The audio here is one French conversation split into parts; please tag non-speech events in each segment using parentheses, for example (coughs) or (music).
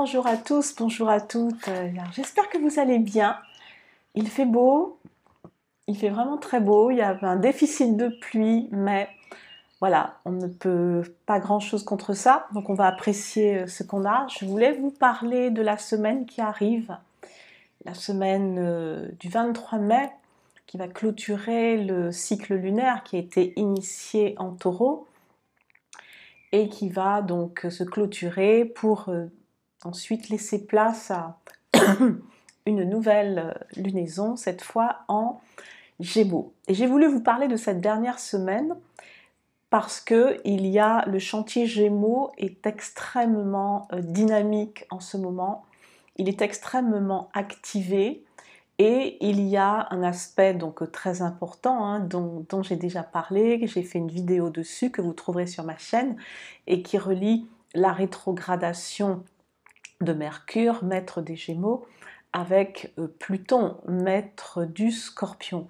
Bonjour à tous, bonjour à toutes. Euh, j'espère que vous allez bien. Il fait beau, il fait vraiment très beau. Il y a un déficit de pluie, mais voilà, on ne peut pas grand-chose contre ça. Donc on va apprécier euh, ce qu'on a. Je voulais vous parler de la semaine qui arrive, la semaine euh, du 23 mai, qui va clôturer le cycle lunaire qui a été initié en taureau et qui va donc se clôturer pour Ensuite, laisser place à (coughs) une nouvelle euh, lunaison, cette fois en Gémeaux. Et j'ai voulu vous parler de cette dernière semaine parce que il y a le chantier Gémeaux est extrêmement euh, dynamique en ce moment. Il est extrêmement activé et il y a un aspect donc euh, très important hein, dont, j'ai déjà parlé, j'ai fait une vidéo dessus que vous trouverez sur ma chaîne et qui relie la rétrogradation de Mercure, maître des Gémeaux, avec euh, Pluton, maître du Scorpion.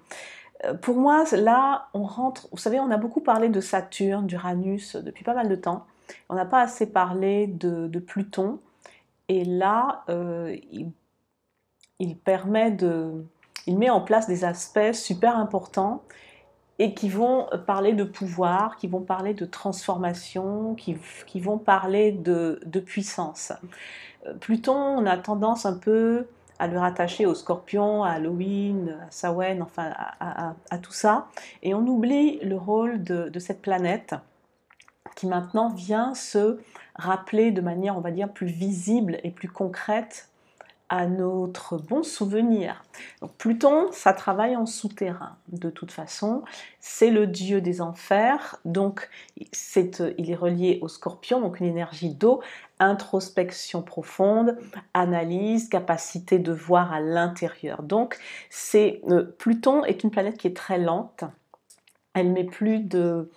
Euh, pour moi, là, on rentre, vous savez, on a beaucoup parlé de Saturne, d'Uranus euh, depuis pas mal de temps. On n'a pas assez parlé de, Pluton. Et là, il, permet de, il met en place des aspects super importants et qui vont parler de pouvoir, qui vont parler de transformation, qui, vont parler de, de puissance. Euh, Pluton, on a tendance un peu à le rattacher au scorpion, à Halloween, à Sawen enfin à, tout ça. Et on oublie le rôle de, cette planète qui maintenant vient se rappeler de manière, on va dire, plus visible et plus concrète à notre bon souvenir. Pluton, ça travaille en souterrain, de toute façon. C'est le dieu des enfers, donc euh, il est relié au scorpion, donc une énergie d'eau, introspection profonde, analyse, capacité de voir à l'intérieur. Donc c'est euh, Pluton est une planète qui est très lente. Elle met plus de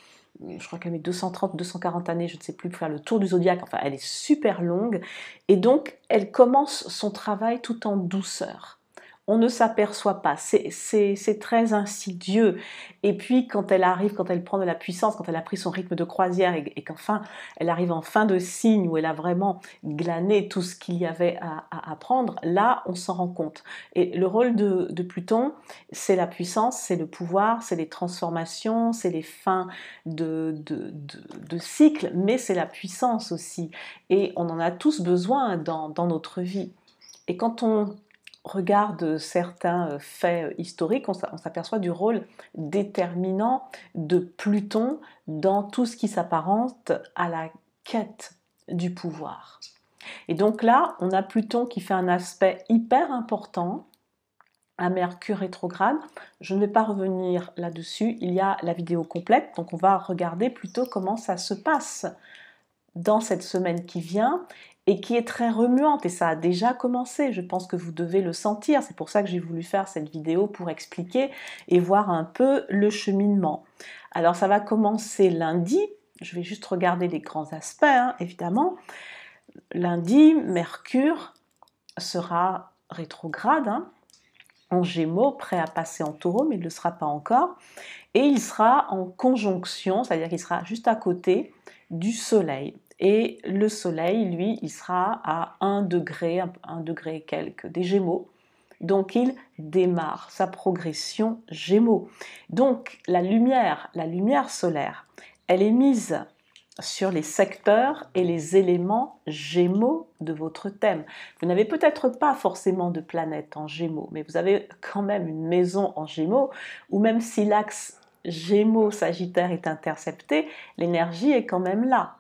je crois qu'elle met 230, 240 années, je ne sais plus, pour faire le tour du zodiaque. Enfin, elle est super longue. Et donc, elle commence son travail tout en douceur on ne s'aperçoit pas. C'est très insidieux. Et puis quand elle arrive, quand elle prend de la puissance, quand elle a pris son rythme de croisière et, qu'enfin elle arrive en fin de signe où elle a vraiment glané tout ce qu'il y avait à, apprendre, là on s'en rend compte. Et le rôle de, Pluton, c'est la puissance, c'est le pouvoir, c'est les transformations, c'est les fins de, de, cycle, mais c'est la puissance aussi. Et on en a tous besoin dans notre vie. Et quand on regarde certains euh, faits euh, historiques, on s'aperçoit du rôle déterminant de Pluton dans tout ce qui s'apparente à la quête du pouvoir. Et donc là, on a Pluton qui fait un aspect hyper important à Mercure rétrograde. Je ne vais pas revenir là-dessus, il y a la vidéo complète, donc on va regarder plutôt comment ça se passe dans cette semaine qui vient et qui est très remuante et ça a déjà commencé, je pense que vous devez le sentir, c'est pour ça que j'ai voulu faire cette vidéo pour expliquer et voir un peu le cheminement. Alors ça va commencer lundi, je vais juste regarder les grands aspects hein, évidemment. Lundi, Mercure sera rétrograde hein. en Gémeaux, prêt à passer en Taureau, mais il ne le sera pas encore, et il sera en conjonction, c'est-à-dire qu'il sera juste à côté du Soleil. Et le Soleil, lui, il sera à 1 degré, 1 degré quelques des Gémeaux. Donc il démarre sa progression Gémeaux. Donc la lumière, la lumière solaire, elle est mise sur les secteurs et les éléments gémeaux de votre thème. Vous n'avez peut-être pas forcément de planète en gémeaux, mais vous avez quand même une maison en gémeaux, ou même si l'axe gémeaux-sagittaire est intercepté, l'énergie est quand même là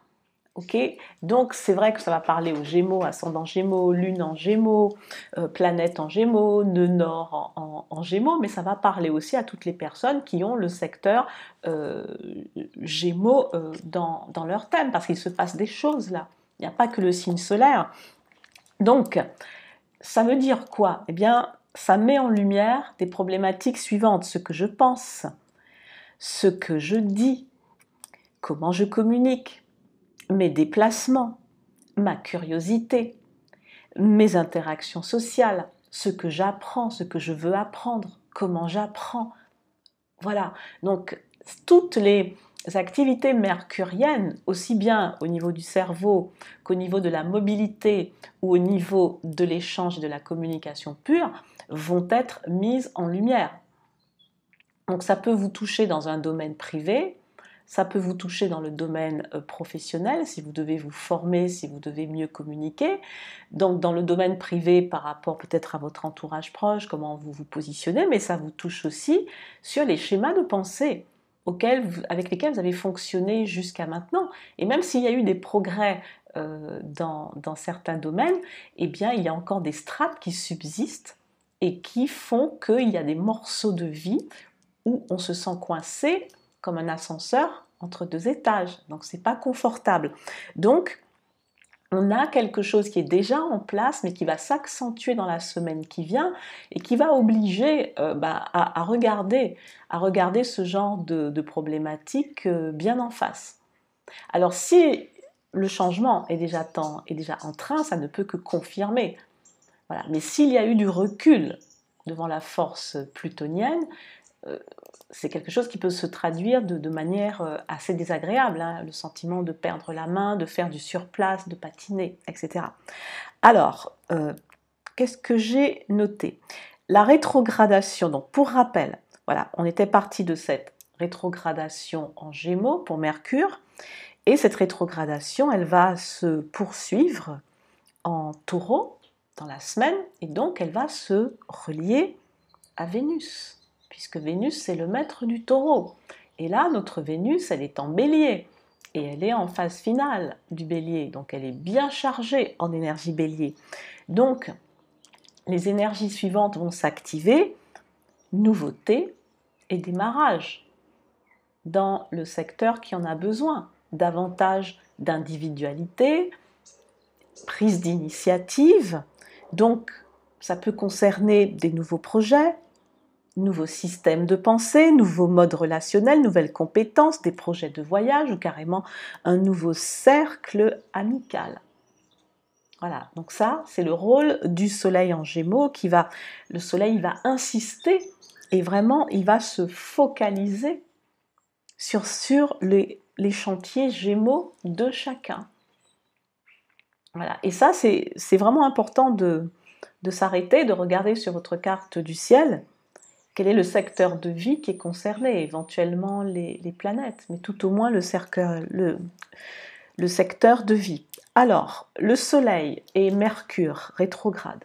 donc c'est vrai que ça va parler aux Gémeaux, ascendant Gémeaux, Lune en Gémeaux, euh, planète en Gémeaux, nœud Nord en, Gémeaux, mais ça va parler aussi à toutes les personnes qui ont le secteur euh, Gémeaux euh, dans, dans, leur thème, parce qu'il se passe des choses là. Il n'y a pas que le signe solaire. Donc, ça veut dire quoi Eh bien, ça met en lumière des problématiques suivantes ce que je pense, ce que je dis, comment je communique mes déplacements, ma curiosité, mes interactions sociales, ce que j'apprends, ce que je veux apprendre, comment j'apprends. Voilà, donc toutes les activités mercuriennes, aussi bien au niveau du cerveau qu'au niveau de la mobilité ou au niveau de l'échange et de la communication pure, vont être mises en lumière. Donc ça peut vous toucher dans un domaine privé, ça peut vous toucher dans le domaine euh, professionnel, si vous devez vous former, si vous devez mieux communiquer. Donc dans le domaine privé, par rapport peut-être à votre entourage proche, comment vous vous positionnez, mais ça vous touche aussi sur les schémas de pensée. Auxquels avec lesquels vous avez fonctionné jusqu'à maintenant. Et même s'il y a eu des progrès euh, dans, dans, certains domaines, eh bien, il y a encore des strates qui subsistent et qui font qu'il y a des morceaux de vie où on se sent coincé, comme un ascenseur entre deux étages. Donc c'est pas confortable. Donc on a quelque chose qui est déjà en place, mais qui va s'accentuer dans la semaine qui vient et qui va obliger euh, bah, à, regarder, à regarder ce genre de, de problématique euh, bien en face. Alors si le changement est déjà, déjà en train, ça ne peut que confirmer. Voilà. Mais s'il y a eu du recul devant la force plutonienne, euh, c'est quelque chose qui peut se traduire de, manière euh, assez désagréable, hein, le sentiment de perdre la main, de faire du surplace, de patiner, etc. Alors, euh, qu'est-ce que j'ai noté La rétrogradation, donc pour rappel, voilà, on était parti de cette rétrogradation en gémeaux pour Mercure, et cette rétrogradation, elle va se poursuivre en taureau dans la semaine, et donc elle va se relier à Vénus puisque Vénus, c'est le maître du taureau. Et là, notre Vénus, elle est en bélier, et elle est en phase finale du bélier, donc elle est bien chargée en énergie bélier. Donc, les énergies suivantes vont s'activer, nouveauté et démarrage, dans le secteur qui en a besoin, davantage d'individualité, prise d'initiative. Donc, ça peut concerner des nouveaux projets, Nouveau système de pensée, nouveaux mode relationnel, nouvelles compétences, des projets de voyage ou carrément un nouveau cercle amical. Voilà, donc ça, c'est le rôle du soleil en gémeaux qui va, le soleil va insister et vraiment, il va se focaliser sur, sur les, chantiers gémeaux de chacun. Voilà, et ça, c'est vraiment important de, de s'arrêter, de regarder sur votre carte du ciel quel est le secteur de vie qui est concerné, éventuellement les, planètes, mais tout au moins le, secteur de vie. Alors, le Soleil et Mercure rétrograde.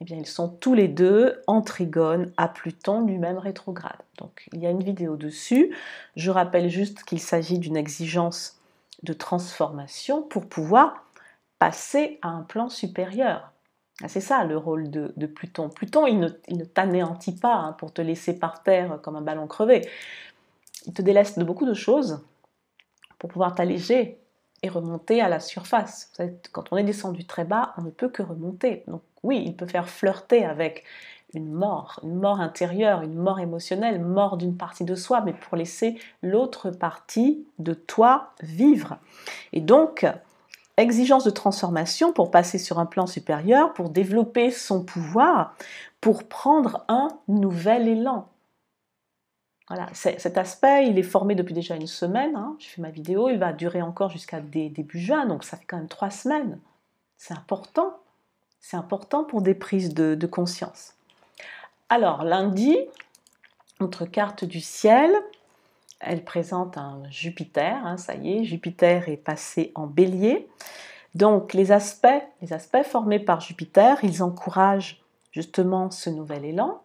Eh bien, ils sont tous les deux en trigone à Pluton, lui-même rétrograde. Donc, il y a une vidéo dessus. Je rappelle juste qu'il s'agit d'une exigence de transformation pour pouvoir passer à un plan supérieur, ah, c'est ça le rôle de, Pluton. Pluton, il ne, t'anéantit pas hein, pour te laisser par terre comme un ballon crevé. Il te délaisse de beaucoup de choses pour pouvoir t'alléger et remonter à la surface. quand on est descendu très bas, on ne peut que remonter. Donc oui, il peut faire flirter avec une mort, une mort intérieure, une mort émotionnelle, mort d'une partie de soi, mais pour laisser l'autre partie de toi vivre. Et donc, exigence de transformation pour passer sur un plan supérieur, pour développer son pouvoir, pour prendre un nouvel élan. Voilà, cet aspect, il est formé depuis déjà une semaine. Hein. Je fais ma vidéo, il va durer encore jusqu'à début juin, donc ça fait quand même trois semaines. C'est important. C'est important pour des prises de conscience. Alors, lundi, notre carte du ciel, elle présente un Jupiter, hein, ça y est, Jupiter est passé en bélier. Donc les aspects, les aspects formés par Jupiter, ils encouragent justement ce nouvel élan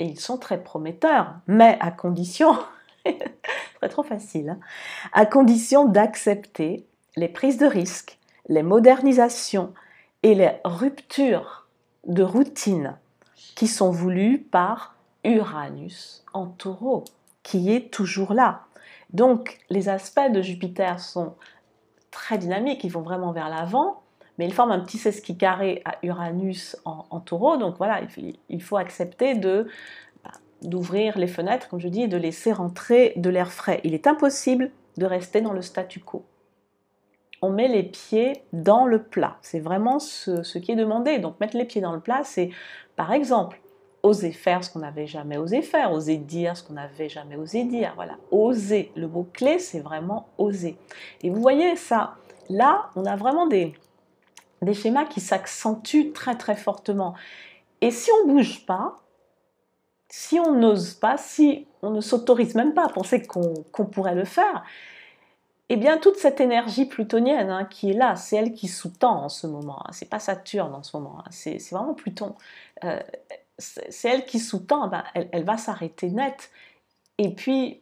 et ils sont très prometteurs, mais à condition, très (laughs) trop facile, hein, à condition d'accepter les prises de risques, les modernisations et les ruptures de routine qui sont voulues par Uranus en taureau qui est toujours là. Donc les aspects de Jupiter sont très dynamiques, ils vont vraiment vers l'avant, mais ils forment un petit sesqui carré à Uranus en, taureau. Donc voilà, il, faut accepter de bah, d'ouvrir les fenêtres, comme je dis, de laisser rentrer de l'air frais. Il est impossible de rester dans le statu quo. On met les pieds dans le plat. C'est vraiment ce, ce qui est demandé. Donc mettre les pieds dans le plat, c'est par exemple oser faire ce qu'on n'avait jamais osé faire, oser dire ce qu'on n'avait jamais osé dire. Voilà, oser. Le mot clé, c'est vraiment oser. Et vous voyez ça, là, on a vraiment des, des schémas qui s'accentuent très très fortement. Et si on ne bouge pas, si on n'ose pas, si on ne s'autorise même pas à penser qu'on pourrait le faire, eh bien toute cette énergie plutonienne hein, qui est là, c'est elle qui sous-tend en ce moment. ce hein. C'est pas Saturne en ce moment, hein. c'est vraiment Pluton. Euh, c'est elle qui sous-tend, ben, elle, va s'arrêter net. Et puis,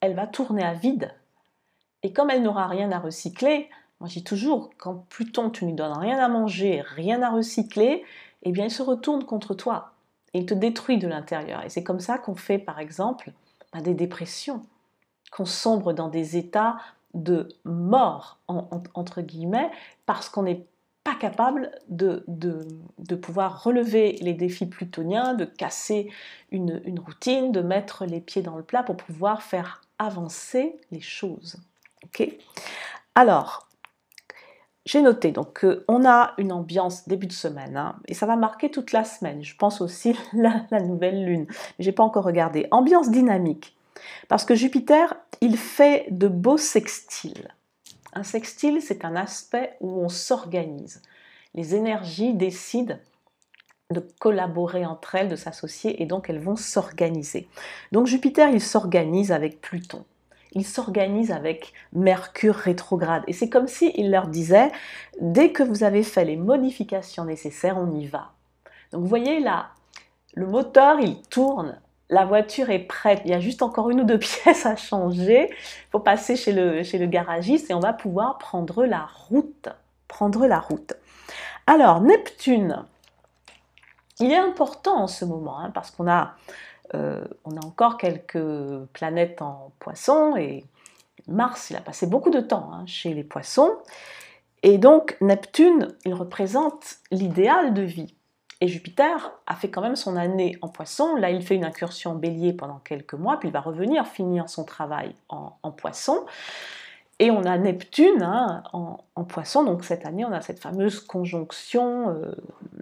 elle va tourner à vide. Et comme elle n'aura rien à recycler, moi dis toujours, quand Pluton, tu ne lui donnes rien à manger, rien à recycler, eh bien il se retourne contre toi. il te détruit de l'intérieur. Et c'est comme ça qu'on fait, par exemple, ben, des dépressions, qu'on sombre dans des états de mort, entre guillemets, parce qu'on est pas capable de, pouvoir relever les défis plutoniens, de casser une, routine, de mettre les pieds dans le plat pour pouvoir faire avancer les choses. ok Alors, j'ai noté donc qu'on a une ambiance début de semaine hein, et ça va marquer toute la semaine. Je pense aussi (laughs) la, la nouvelle lune. J'ai pas encore regardé. Ambiance dynamique parce que Jupiter, il fait de beaux sextiles. Un sextile, c'est un aspect où on s'organise. Les énergies décident de collaborer entre elles, de s'associer, et donc elles vont s'organiser. Donc Jupiter, il s'organise avec Pluton. Il s'organise avec Mercure rétrograde. Et c'est comme s'il il leur disait, dès que vous avez fait les modifications nécessaires, on y va. Donc vous voyez là, le moteur, il tourne la voiture est prête, il y a juste encore une ou deux (laughs) pièces à changer, il faut passer chez le, chez le garagiste et on va pouvoir prendre la route. Prendre la route. Alors, Neptune, il est important en ce moment, hein, parce qu'on a, euh, on a encore quelques planètes en poissons et Mars, il a passé beaucoup de temps hein, chez les poissons. Et donc, Neptune, il représente l'idéal de vie. Et Jupiter a fait quand même son année en poisson. Là, il fait une incursion en bélier pendant quelques mois, puis il va revenir finir son travail en, en poisson. Et on a Neptune hein, en, poisson, donc cette année on a cette fameuse conjonction euh,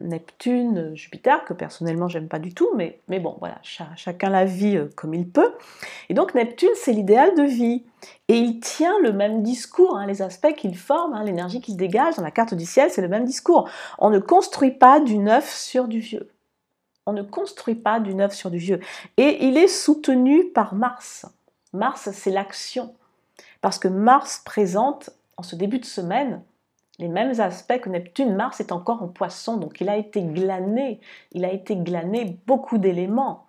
Neptune-Jupiter, euh, que personnellement j'aime pas du tout, mais, mais bon voilà, chacun la vit euh, comme il peut. Et donc Neptune c'est l'idéal de vie, et il tient le même discours, hein, les aspects qu'il forme, hein, l'énergie qu'il dégage dans la carte du ciel, c'est le même discours. On ne construit pas du neuf sur du vieux. On ne construit pas du neuf sur du vieux. Et il est soutenu par Mars. Mars c'est l'action parce que Mars présente en ce début de semaine les mêmes aspects que Neptune. Mars est encore en poisson, donc il a été glané, il a été glané beaucoup d'éléments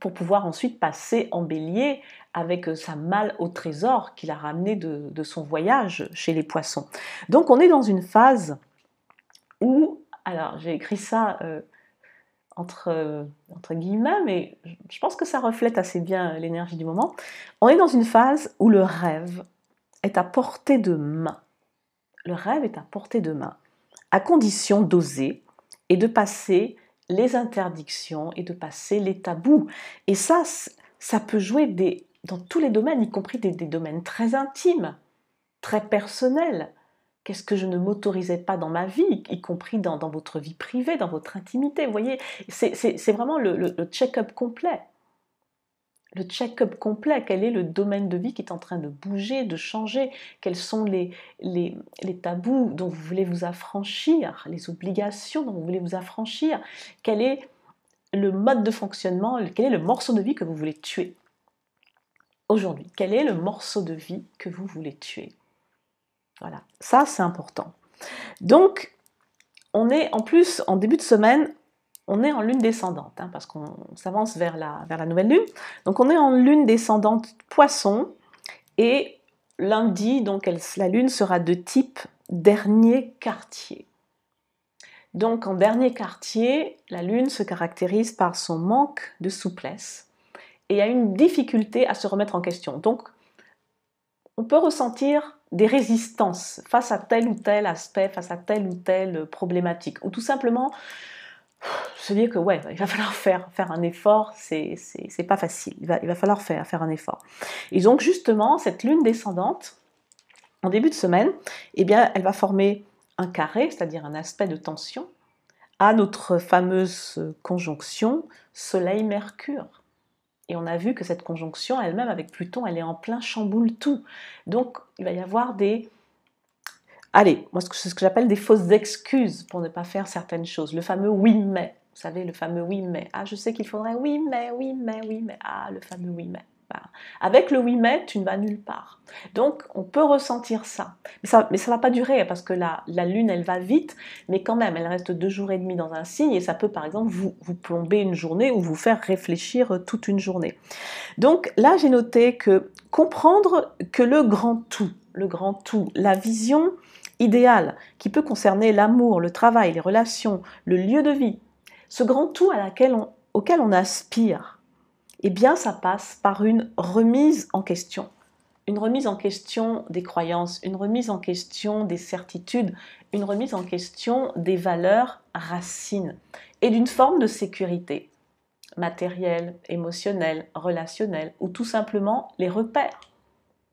pour pouvoir ensuite passer en bélier avec euh, sa malle au trésor qu'il a ramené de, son voyage chez les poissons. Donc on est dans une phase où, alors j'ai écrit ça euh, entre, entre guillemets, mais je pense que ça reflète assez bien l'énergie du moment. On est dans une phase où le rêve est à portée de main. Le rêve est à portée de main, à condition d'oser et de passer les interdictions et de passer les tabous. Et ça, ça peut jouer dans tous les domaines, y compris des domaines très intimes, très personnels. Qu'est-ce que je ne m'autorisais pas dans ma vie, y compris dans, votre vie privée, dans votre intimité Vous voyez, c'est vraiment le, check-up complet. Le check-up complet, quel est le domaine de vie qui est en train de bouger, de changer Quels sont les tabous dont vous voulez vous affranchir Les obligations dont vous voulez vous affranchir Quel est le mode de fonctionnement Quel est le morceau de vie que vous voulez tuer Aujourd'hui, quel est le morceau de vie que vous voulez tuer voilà, ça c'est important. Donc, on est en plus en début de semaine, on est en lune descendante, hein, parce qu'on s'avance vers la, vers la nouvelle lune. Donc on est en lune descendante poisson, et lundi, donc la lune sera de type dernier quartier. Donc en dernier quartier, la lune se caractérise par son manque de souplesse et a une difficulté à se remettre en question. Donc on peut ressentir des résistances face à tel ou tel aspect, face à telle ou telle problématique, ou tout simplement se dire que ouais, il va falloir faire, faire un effort, c'est pas facile, il va, falloir faire, faire un effort. Et donc justement, cette lune descendante, en début de semaine, eh bien, elle va former un carré, c'est-à-dire un aspect de tension, à notre fameuse conjonction Soleil-Mercure. Et on a vu que cette conjonction elle-même avec Pluton, elle est en plein chamboule tout. Donc il va y avoir des... Allez, moi c'est ce que j'appelle des fausses excuses pour ne pas faire certaines choses. Le fameux oui mais. Vous savez, le fameux oui mais. Ah, je sais qu'il faudrait oui mais, oui mais, oui mais. Ah, le fameux oui mais. Bah, avec le 8 mai, tu ne vas nulle part. Donc, on peut ressentir ça. Mais ça ne va pas durer hein, parce que la, Lune, elle va vite, mais quand même, elle reste deux jours et demi dans un signe et ça peut, par exemple, vous, plomber une journée ou vous faire réfléchir euh, toute une journée. Donc, là, j'ai noté que comprendre que le grand tout, le grand tout, la vision idéale qui peut concerner l'amour, le travail, les relations, le lieu de vie, ce grand tout auquel on aspire, eh bien, ça passe par une remise en question. Une remise en question des croyances, une remise en question des certitudes, une remise en question des valeurs racines et d'une forme de sécurité matérielle, émotionnelle, relationnelle ou tout simplement les repères.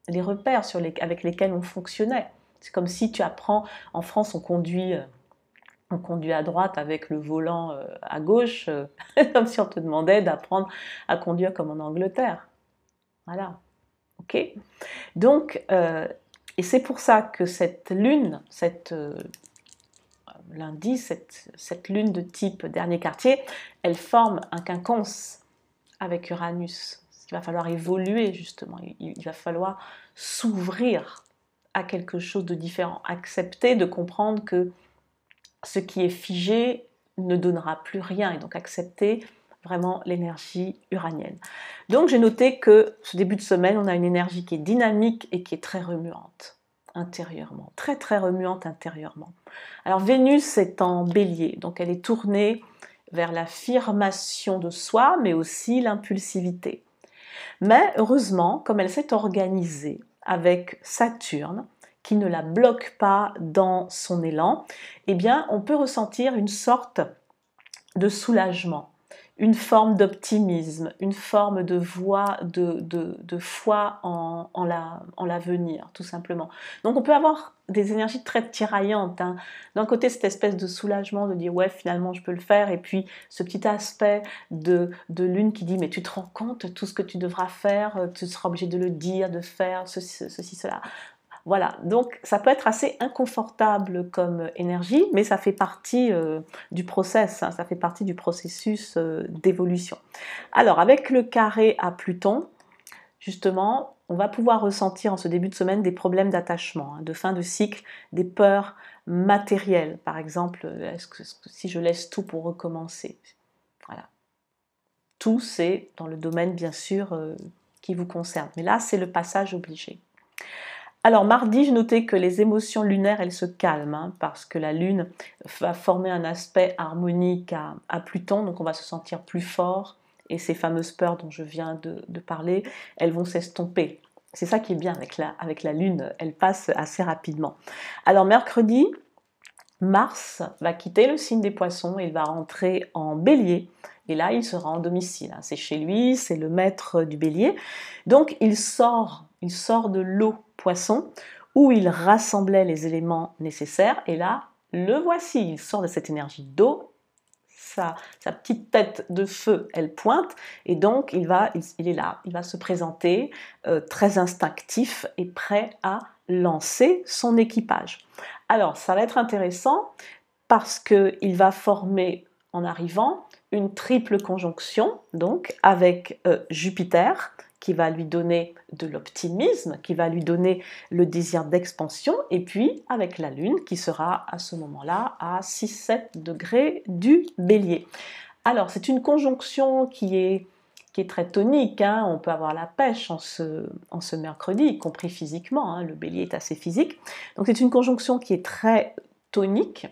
Les repères avec lesquels on fonctionnait. C'est comme si tu apprends, en France on conduit euh, on conduit à droite avec le volant euh, à gauche, euh, (laughs) comme si on te demandait d'apprendre à conduire comme en Angleterre. Voilà. OK Donc, euh, et c'est pour ça que cette lune, cette lundi, cette, lune de type dernier quartier, elle forme un quinconce avec Uranus. Il va falloir évoluer justement, il va falloir s'ouvrir à quelque chose de différent, accepter de comprendre que ce qui est figé ne donnera plus rien et donc accepter vraiment l'énergie uranienne. Donc j'ai noté que ce début de semaine, on a une énergie qui est dynamique et qui est très remuante intérieurement, très très remuante intérieurement. Alors Vénus est en bélier, donc elle est tournée vers l'affirmation de soi, mais aussi l'impulsivité. Mais heureusement, comme elle s'est organisée avec Saturne, qui ne la bloque pas dans son élan, eh bien, on peut ressentir une sorte de soulagement, une forme d'optimisme, une forme de voix de, foi en, en l'avenir, tout simplement. Donc, on peut avoir des énergies très tiraillantes. Hein. D'un côté, cette espèce de soulagement de dire ouais, finalement, je peux le faire, et puis ce petit aspect de, de lune qui dit mais tu te rends compte tout ce que tu devras faire, euh, tu seras obligé de le dire, de faire ceci cela. Voilà, donc ça peut être assez inconfortable comme énergie, mais ça fait partie euh, du process, hein. ça fait partie du processus euh, d'évolution. Alors avec le carré à Pluton, justement, on va pouvoir ressentir en ce début de semaine des problèmes d'attachement, hein, de fin de cycle, des peurs matérielles. Par exemple, euh, est-ce que, si je laisse tout pour recommencer Voilà. Tout, c'est dans le domaine, bien sûr, qui vous concerne. Mais là, c'est le passage obligé. Alors mardi, je notais que les émotions lunaires, elles se calment hein, parce que la Lune va former un aspect harmonique à, Pluton, donc on va se sentir plus fort et ces fameuses peurs dont je viens de, parler, elles vont s'estomper. C'est ça qui est bien avec la, avec la Lune, elle passe assez rapidement. Alors mercredi, Mars va quitter le signe des poissons il va rentrer en bélier. Et là, il sera en domicile. Hein. C'est chez lui, c'est le maître du bélier. Donc, il sort, il sort de l'eau poisson, où il rassemblait les éléments nécessaires. Et là, le voici, il sort de cette énergie d'eau, sa, petite tête de feu, elle pointe, et donc il, va, il, est là, il va se présenter euh, très instinctif et prêt à lancer son équipage. Alors, ça va être intéressant parce qu'il va former en arrivant une triple conjonction, donc avec euh, Jupiter, qui va lui donner de l'optimisme, qui va lui donner le désir d'expansion, et puis avec la Lune qui sera à ce moment-là à 6-7 degrés du bélier. Alors c'est une conjonction qui est, qui est très tonique, hein. on peut avoir la pêche en ce, en ce mercredi, y compris physiquement, hein. le bélier est assez physique. Donc c'est une conjonction qui est très tonique,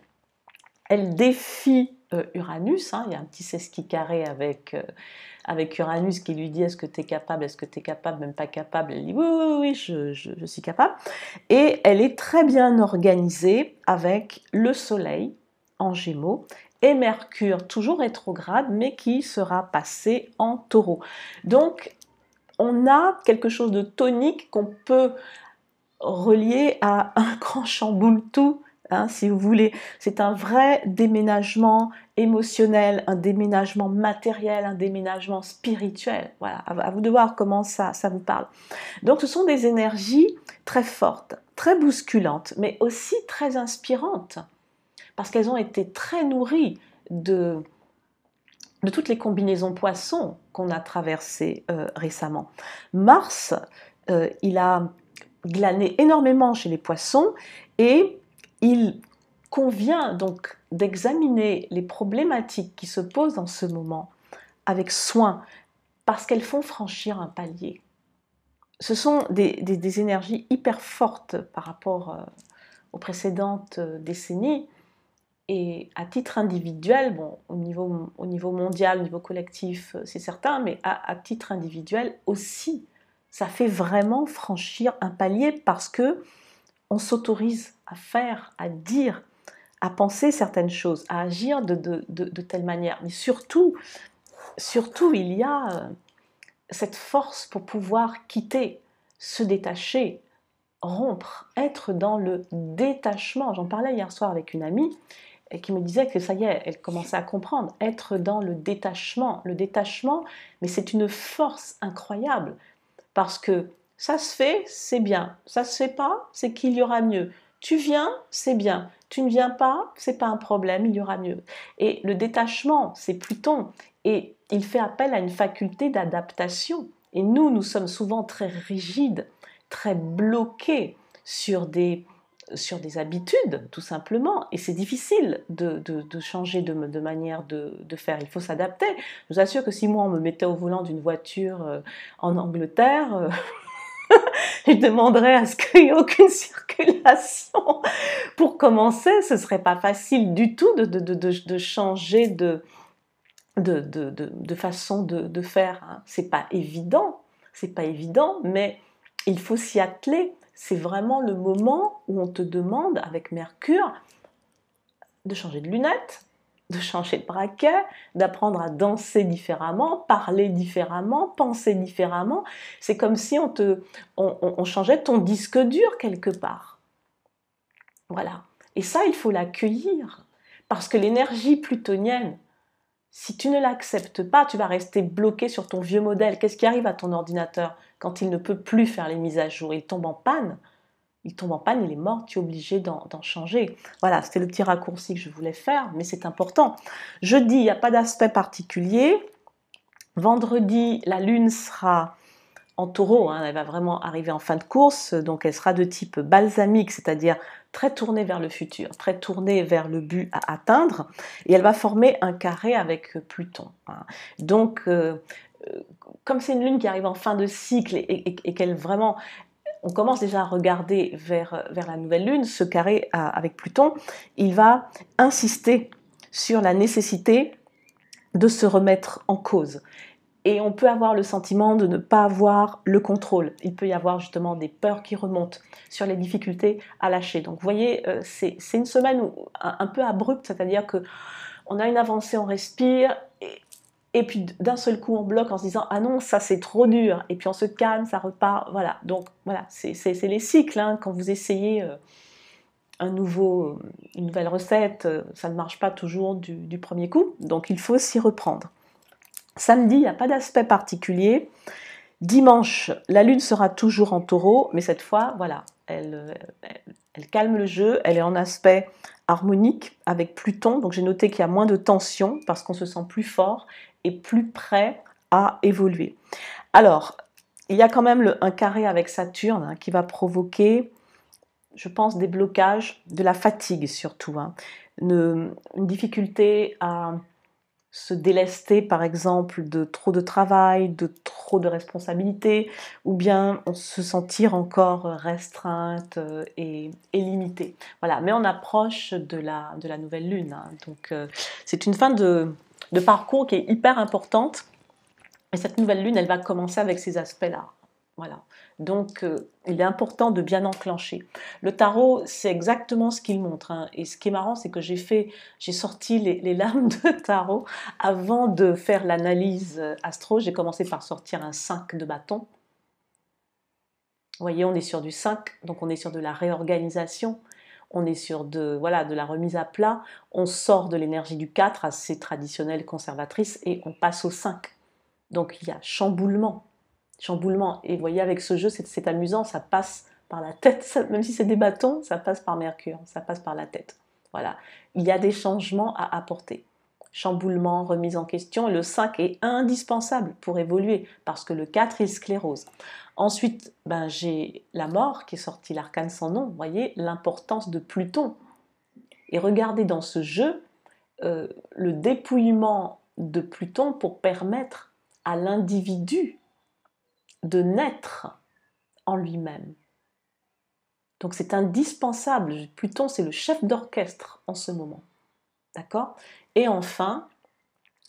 elle défie euh, Uranus. Hein, il y a un petit sesqui carré avec, euh, avec Uranus qui lui dit Est-ce que tu es capable Est-ce que tu es capable Même pas capable. Elle dit Oui, oui, oui, je, je, suis capable. Et elle est très bien organisée avec le Soleil en Gémeaux et Mercure, toujours rétrograde, mais qui sera passé en taureau. Donc, on a quelque chose de tonique qu'on peut relier à un grand chamboule tout Hein, si vous voulez. C'est un vrai déménagement émotionnel, un déménagement matériel, un déménagement spirituel. Voilà, à vous de voir comment ça, ça vous parle. Donc ce sont des énergies très fortes, très bousculantes, mais aussi très inspirantes, parce qu'elles ont été très nourries de, de toutes les combinaisons poissons qu'on a traversées euh, récemment. Mars, euh, il a glané énormément chez les poissons et il convient donc d'examiner les problématiques qui se posent en ce moment avec soin parce qu'elles font franchir un palier. Ce sont des, énergies hyper fortes par rapport euh, aux précédentes euh, décennies. Et à titre individuel, bon, au, niveau, au niveau mondial, au niveau collectif, euh, c'est certain, mais à, titre individuel aussi, ça fait vraiment franchir un palier parce que on s'autorise à faire, à dire, à penser certaines choses, à agir de, telle manière. Mais surtout, surtout, il y a euh, cette force pour pouvoir quitter, se détacher, rompre, être dans le détachement. J'en parlais hier soir avec une amie qui me disait que ça y est, elle commençait à comprendre, être dans le détachement. Le détachement, mais c'est une force incroyable parce que ça se fait, c'est bien. Ça se fait pas, c'est qu'il y aura mieux. Tu viens, c'est bien. Tu ne viens pas, c'est pas un problème, il y aura mieux. Et le détachement, c'est Pluton. Et il fait appel à une faculté d'adaptation. Et nous, nous sommes souvent très rigides, très bloqués sur des, sur des habitudes, tout simplement. Et c'est difficile de, de, changer de, de manière de, faire. Il faut s'adapter. Je vous assure que si moi, on me mettait au volant d'une voiture euh, en Angleterre, euh, (laughs) (laughs) je demanderais à ce qu'il n'y ait aucune circulation. Pour commencer, ce serait pas facile du tout de, changer de, façon de, faire. Hein. ce n'est pas évident, c'est pas évident, mais il faut s'y atteler. C'est vraiment le moment où on te demande, avec Mercure, de changer de lunettes, de changer de braquet, d'apprendre à danser différemment, parler différemment, penser différemment. C'est comme si on, te, on, changeait ton disque dur quelque part. Voilà. Et ça, il faut l'accueillir. Parce que l'énergie plutonienne, si tu ne l'acceptes pas, tu vas rester bloqué sur ton vieux modèle. Qu'est-ce qui arrive à ton ordinateur quand il ne peut plus faire les mises à jour Il tombe en panne il tombe en panne, il est mort, tu es obligé d'en changer. Voilà, c'était le petit raccourci que je voulais faire, mais c'est important. Jeudi, il n'y a pas d'aspect particulier. Vendredi, la lune sera en taureau, hein, elle va vraiment arriver en fin de course, donc elle sera de type balsamique, c'est-à-dire très tournée vers le futur, très tournée vers le but à atteindre, et elle va former un carré avec Pluton. Hein. Donc, euh, euh, comme c'est une lune qui arrive en fin de cycle et, et, et qu'elle vraiment, on commence déjà à regarder vers, euh, vers la nouvelle lune, ce carré avec Pluton, il va insister sur la nécessité de se remettre en cause. Et on peut avoir le sentiment de ne pas avoir le contrôle. Il peut y avoir justement des peurs qui remontent sur les difficultés à lâcher. Donc vous voyez, euh, c'est une semaine un peu abrupte, c'est-à-dire que on a une avancée, on respire, et et puis d'un seul coup on bloque en se disant ah non ça c'est trop dur et puis on se calme ça repart voilà donc voilà c'est les cycles hein. quand vous essayez euh, un nouveau euh, une nouvelle recette euh, ça ne marche pas toujours du, premier coup donc il faut s'y reprendre samedi il n'y a pas d'aspect particulier dimanche la lune sera toujours en taureau mais cette fois voilà elle elle calme le jeu, elle est en aspect harmonique avec Pluton, donc j'ai noté qu'il y a moins de tension parce qu'on se sent plus fort et plus prêt à évoluer. Alors, il y a quand même un carré avec Saturne hein, qui va provoquer, je pense, des blocages, de la fatigue surtout, hein. une difficulté à se délester par exemple de trop de travail, de trop de responsabilités, ou bien on se sentir encore restreinte euh, et, limitée. Voilà, mais on approche de la, de la nouvelle lune. Hein. Donc euh, c'est une fin de, de parcours qui est hyper importante. Et cette nouvelle lune, elle va commencer avec ces aspects-là. Voilà. Donc, euh, il est important de bien enclencher. Le tarot, c'est exactement ce qu'il montre. Hein. Et ce qui est marrant, c'est que j'ai fait, j'ai sorti les, lames (laughs) de tarot avant de faire l'analyse euh, astro. J'ai commencé par sortir un 5 de bâton. Vous voyez, on est sur du 5, donc on est sur de la réorganisation on est sur de, voilà, de la remise à plat, on sort de l'énergie du 4 assez traditionnelle conservatrice et on passe au 5. Donc il y a chamboulement, chamboulement. Et vous voyez, avec ce jeu, c'est amusant, ça passe par la tête, même si c'est des bâtons, ça passe par Mercure, ça passe par la tête. Voilà, il y a des changements à apporter. Chamboulement, remise en question, le 5 est indispensable pour évoluer parce que le 4 il sclérose. Ensuite, ben, j'ai la mort qui est sortie, l'arcane sans nom, vous voyez, l'importance de Pluton. Et regardez dans ce jeu euh, le dépouillement de Pluton pour permettre à l'individu de naître en lui-même. Donc c'est indispensable. Pluton, c'est le chef d'orchestre en ce moment. D'accord Et enfin,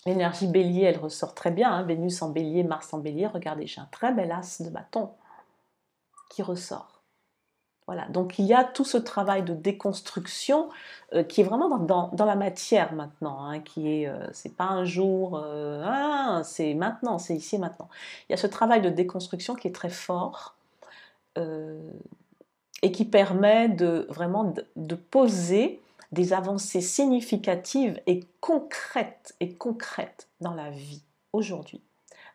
l'énergie bélier, elle ressort très bien. Hein. Vénus en bélier, Mars en bélier. Regardez, j'ai un très bel as de bâton qui ressort donc il y a tout ce travail de déconstruction euh, qui est vraiment dans, la matière maintenant, hein, qui est, euh, c'est pas un jour, euh, hein, c'est maintenant, c'est ici maintenant. Il y a ce travail de déconstruction qui est très fort et qui permet de vraiment de, de, poser des avancées significatives et concrètes et concrètes dans la vie aujourd'hui.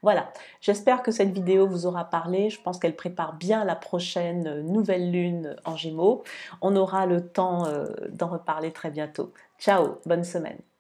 Voilà, j'espère que cette vidéo vous aura parlé. Je pense qu'elle prépare bien la prochaine euh, nouvelle lune en Gémeaux. On aura le temps euh, d'en reparler très bientôt. Ciao, bonne semaine.